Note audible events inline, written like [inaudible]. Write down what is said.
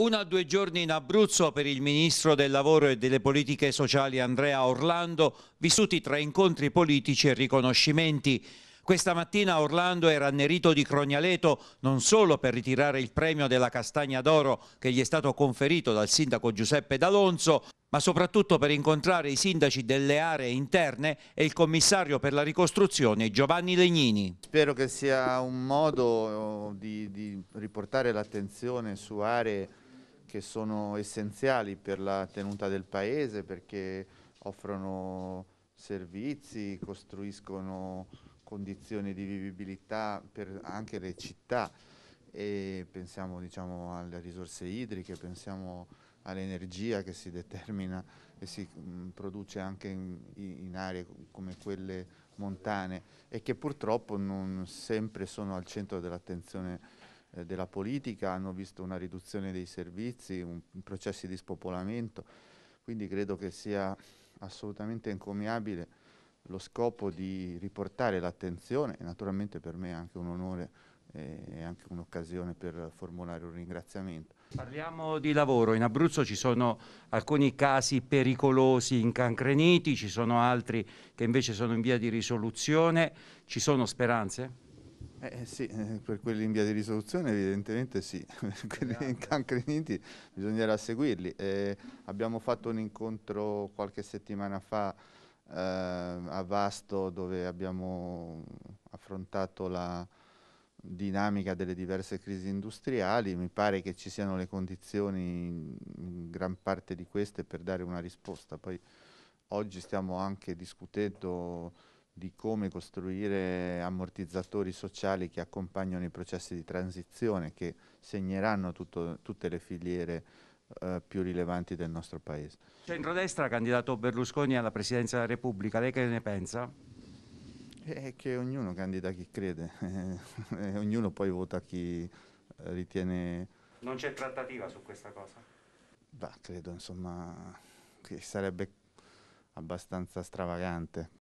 Uno a due giorni in Abruzzo per il Ministro del Lavoro e delle Politiche Sociali Andrea Orlando, vissuti tra incontri politici e riconoscimenti. Questa mattina Orlando era annerito di Crognaleto non solo per ritirare il premio della Castagna d'Oro che gli è stato conferito dal sindaco Giuseppe D'Alonso, ma soprattutto per incontrare i sindaci delle aree interne e il commissario per la ricostruzione Giovanni Legnini. Spero che sia un modo eh, di, di riportare l'attenzione su aree che sono essenziali per la tenuta del paese perché offrono servizi, costruiscono condizioni di vivibilità per anche le città e pensiamo diciamo, alle risorse idriche, pensiamo all'energia che si determina e si mh, mm, produce anche in, in, aree come quelle montane e che purtroppo non sempre sono al centro dell'attenzione eh, della politica, hanno visto una riduzione dei servizi, un, processi di spopolamento, quindi credo che sia assolutamente encomiabile lo scopo di riportare l'attenzione naturalmente per me è anche un onore eh, è anche un'occasione per formulare un ringraziamento. Parliamo di lavoro, in Abruzzo ci sono alcuni casi pericolosi incancreniti, ci sono altri che invece sono in via di risoluzione, ci sono speranze? Eh, eh, sì, eh, per quelli in via di risoluzione evidentemente sì, [laughs] per quelli in incancreniti bisognerà seguirli. Eh, abbiamo fatto un incontro qualche settimana fa eh, a Vasto dove abbiamo affrontato la dinamica delle diverse crisi industriali, mi pare che ci siano le condizioni in gran parte di queste per dare una risposta. Poi oggi stiamo anche discutendo di come costruire ammortizzatori sociali che accompagnano i processi di transizione che segneranno tutto, tutte le filiere eh, più rilevanti del nostro Paese. Centrodestra ha candidato Berlusconi alla Presidenza della Repubblica, lei che ne pensa? È che ognuno candida chi crede, [laughs] ognuno poi vota chi eh, ritiene... Non c'è trattativa su questa cosa? Beh, credo insomma che sarebbe abbastanza stravagante